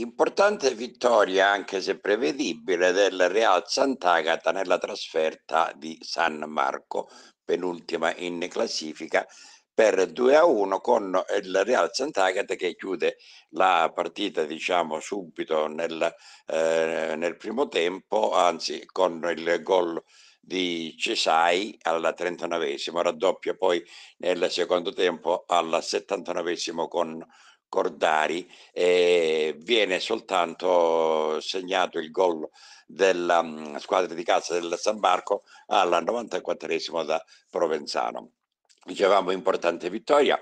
Importante vittoria, anche se prevedibile, del Real Sant'Agata nella trasferta di San Marco, penultima in classifica, per 2 a 1 con il Real Sant'Agata che chiude la partita diciamo subito nel, eh, nel primo tempo, anzi con il gol di Cesai al 39esimo, raddoppia poi nel secondo tempo al 79esimo con Cordari e eh, viene soltanto segnato il gol della mh, mm, squadra di cassa del San Marco alla 94esimo da Provenzano. Dicevamo importante vittoria,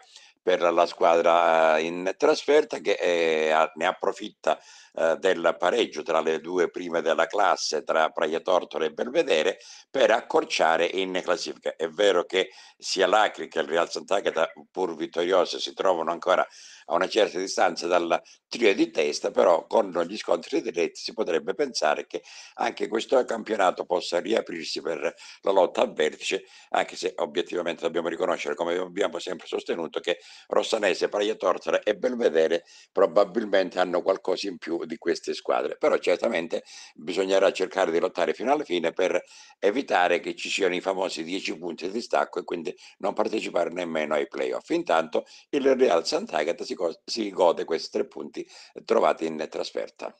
per la squadra eh, in trasferta che è, eh, ne approfitta eh, del pareggio tra le due prime della classe, tra Praia Tortora e Belvedere, per accorciare in classifica. È vero che sia l'Acri che il Real Sant'Agata, pur vittoriose, si trovano ancora a una certa distanza dal trio di testa, però con gli scontri diretti si potrebbe pensare che anche questo campionato possa riaprirsi per la lotta al vertice, anche se obiettivamente dobbiamo riconoscere, come abbiamo sempre sostenuto, che Rossanese, Praia Tortora e Belvedere probabilmente hanno qualcosa in più di queste squadre, però certamente bisognerà cercare di lottare fino alla fine per evitare che ci siano i famosi 10 punti di stacco e quindi non partecipare nemmeno ai playoff. Intanto il Real Sant'Agata si, si gode questi tre punti trovati in trasferta.